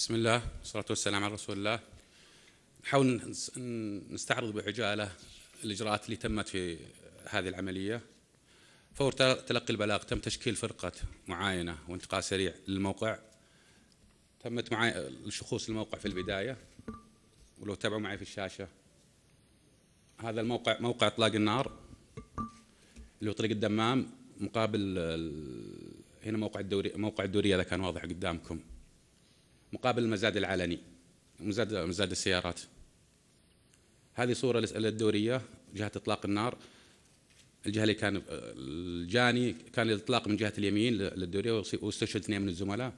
بسم الله والصلاة والسلام على رسول الله نحاول نستعرض بعجالة الإجراءات اللي تمت في هذه العملية فور تلقي البلاغ تم تشكيل فرقة معاينة وانتقال سريع للموقع تمت معاي الشخوص الموقع في البداية ولو تابعوا معي في الشاشة هذا الموقع موقع إطلاق النار اللي هو طريق الدمام مقابل هنا موقع الدوري موقع الدورية إذا كان واضح قدامكم مقابل المزاد العلني مزاد مزاد السيارات هذه صورة للدورية جهة إطلاق النار الجهة اللي كان الجاني كان الإطلاق من جهة اليمين للدورية واستشهد اثنين من الزملاء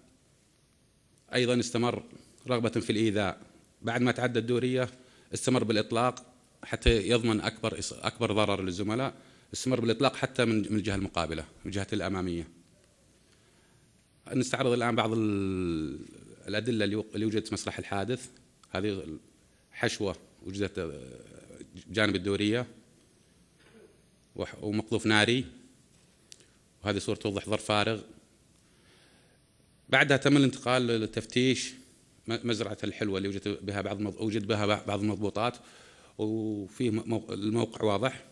أيضا استمر رغبة في الإيذاء بعد ما تعدى الدورية استمر بالإطلاق حتى يضمن أكبر أكبر ضرر للزملاء استمر بالإطلاق حتى من الجهة المقابلة من الجهة الأمامية نستعرض الآن بعض الادله اللي وجدت في مسرح الحادث هذه حشوه وجدت آه، جانب الدوريه ومقذوف ناري وهذه صورة توضح ظرف فارغ بعدها تم الانتقال للتفتيش مزرعة الحلوة اللي وجد بها بعض وجد بها بعض المضبوطات وفيه الموقع واضح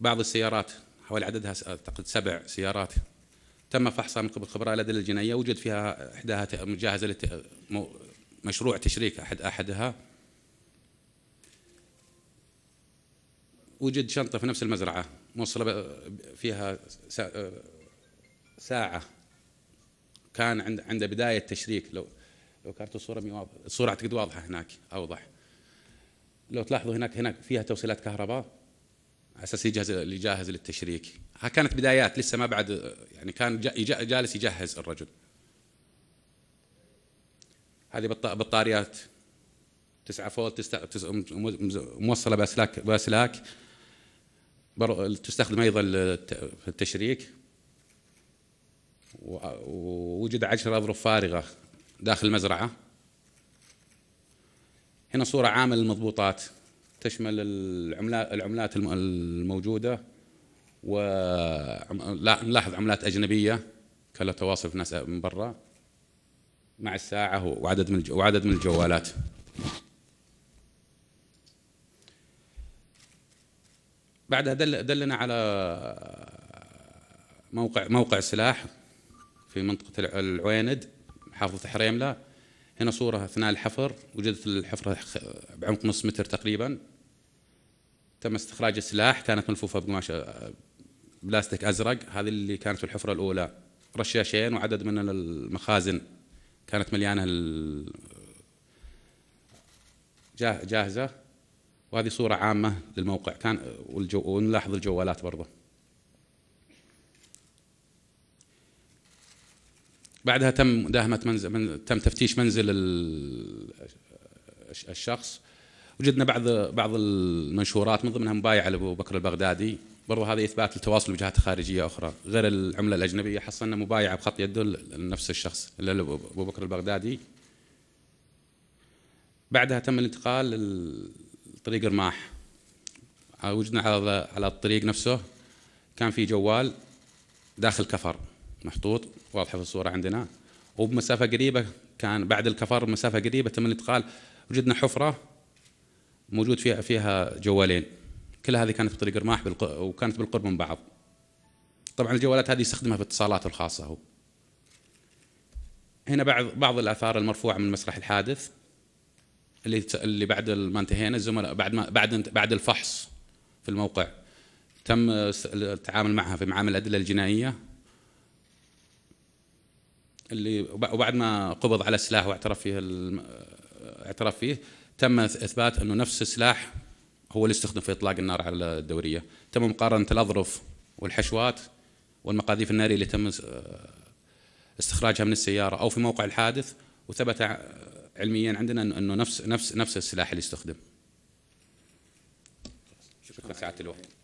بعض السيارات حوالي عددها أعتقد سبع سيارات تم فحصها من قبل خبراء الادله الجنائيه وجد فيها احداها جاهزه مشروع تشريك احد احدها وجد شنطه في نفس المزرعه موصله فيها ساعه كان عند عند بدايه تشريك لو لو كانت الصوره مي الصوره اعتقد واضحه هناك اوضح لو تلاحظوا هناك هناك فيها توصيلات كهرباء على اساس يجهز يجهز للتشريك ها كانت بدايات لسه ما بعد يعني كان جالس يجهز الرجل هذه بطاريات 9 فولت موصله باسلاك باسلاك تستخدم ايضا في التشريك ووجد عشر اظرف فارغه داخل المزرعه هنا صوره عامه للمضبوطات تشمل العملات العملات الموجوده و نلاحظ عملات اجنبيه كلا تواصل في ناس من برا مع الساعه وعدد من وعدد من الجوالات بعدها دل دلنا على موقع موقع سلاح في منطقه العويند محافظه حريمله هنا صوره اثناء الحفر وجدت الحفره بعمق نص متر تقريبا تم استخراج السلاح كانت ملفوفه بقماش آه، بلاستيك ازرق هذه اللي كانت في الحفره الاولى رشاشين وعدد من المخازن كانت مليانه جاهزه وهذه صوره عامه للموقع كان والجو ونلاحظ الجوالات برضه بعدها تم مداهمه منزل من تم تفتيش منزل الشخص وجدنا بعض بعض المنشورات من ضمنها مبايعه لابو بكر البغدادي برضو هذا اثبات التواصل بجهات خارجيه اخرى غير العمله الاجنبيه حصلنا مبايعه بخط يده لنفس الشخص ابو بكر البغدادي بعدها تم الانتقال لطريق رماح وجدنا على على الطريق نفسه كان في جوال داخل كفر محطوط واضحه في الصوره عندنا وبمسافه قريبه كان بعد الكفر مسافه قريبه تم الانتقال وجدنا حفره موجود فيها فيها جوالين كل هذه كانت بطريق رماح وكانت بالقرب من بعض طبعا الجوالات هذه يستخدمها في اتصالاته الخاصه هو هنا بعض بعض الاثار المرفوعه من مسرح الحادث اللي اللي بعد ما انتهينا الزملاء بعد ما بعد بعد الفحص في الموقع تم التعامل معها في معامل الادله الجنائيه اللي وبعد ما قبض على السلاح واعترف فيه اعترف فيه تم اثبات انه نفس السلاح هو اللي استخدم في اطلاق النار على الدوريه، تم مقارنه الاظرف والحشوات والمقاذيف الناريه اللي تم آه، استخراجها من السياره او في موقع الحادث وثبت علميا عندنا انه نفس نفس نفس السلاح اللي استخدم. شكرا سعاده الوقت.